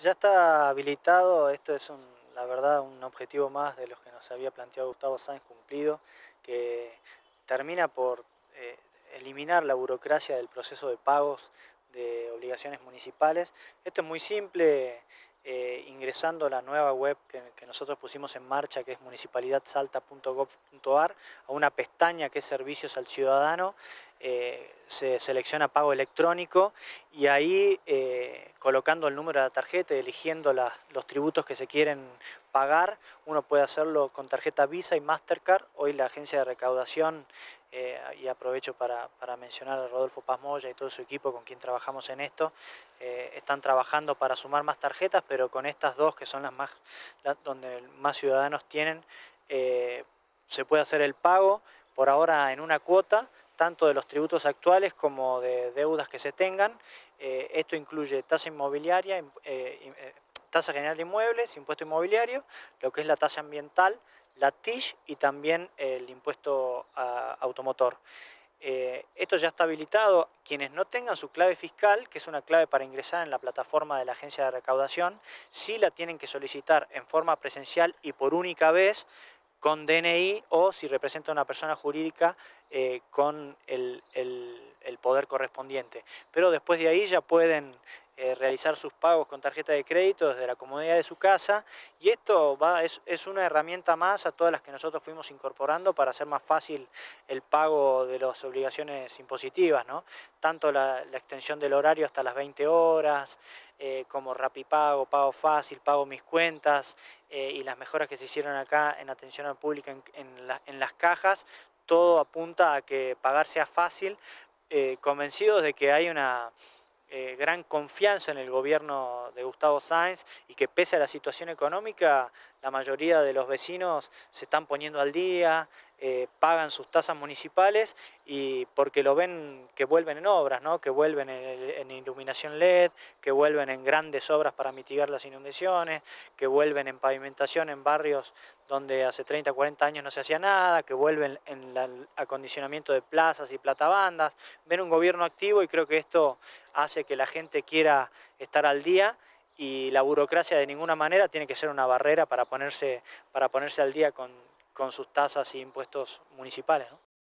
ya está habilitado. Esto es, un, la verdad, un objetivo más de los que nos había planteado Gustavo Sáenz cumplido, que termina por eh, eliminar la burocracia del proceso de pagos de obligaciones municipales. Esto es muy simple. Eh, ingresando a la nueva web que, que, nosotros pusimos en marcha, que es municipalidadsalta.gov.ar, a una pestaña que es Servicios al Ciudadano, eh, se selecciona pago electrónico y ahí eh, colocando el número de la tarjeta, eligiendo los tributos que se quieren pagar, uno puede hacerlo con tarjeta Visa y Mastercard. Hoy la agencia de recaudación, eh, y aprovecho para, mencionar a Rodolfo Paz Moya y todo su equipo con quien trabajamos en esto, están trabajando para sumar más tarjetas, pero con estas dos que son las más, donde más ciudadanos tienen, se puede hacer el pago por ahora en una cuota tanto de los tributos actuales como de deudas que se tengan. Eh, esto incluye tasa inmobiliaria, eh, eh, tasa general de inmuebles, impuesto inmobiliario, lo que es la tasa ambiental, la TISH y también el impuesto automotor. esto ya está habilitado. Quienes no tengan su clave fiscal, que es una clave para ingresar en la plataforma de la agencia de recaudación, sí la tienen que solicitar en forma presencial y por única vez con DNI o si representa una persona jurídica eh, con el, poder correspondiente. Pero después de ahí ya pueden eh, realizar sus pagos con tarjeta de crédito desde la comodidad de su casa y esto es, una herramienta más a todas las que nosotros fuimos incorporando para hacer más fácil el pago de las obligaciones impositivas, tanto la, extensión del horario hasta las 20 horas, eh, como Rapipago, Pago Fácil, Pago Mis Cuentas y las mejoras que se hicieron acá en atención al público en, en las cajas todo apunta a que pagar sea fácil, eh, convencidos de que hay una eh, gran confianza en el gobierno de Gustavo Sáenz y que pese a la situación económica la mayoría de los vecinos se están poniendo al día, eh, pagan sus tasas municipales y porque lo ven que vuelven en obras, ¿no? que vuelven en, iluminación LED, que vuelven en grandes obras para mitigar las inundaciones, que vuelven en pavimentación en barrios donde hace 30, 40 años no se hacía nada, que vuelven en acondicionamiento de plazas y platabandas. Ven un gobierno activo y creo que esto hace que la gente quiera estar al día y la burocracia de ninguna manera tiene que ser una barrera para ponerse, para ponerse al día con, con sus tasas y e impuestos municipales. ¿no?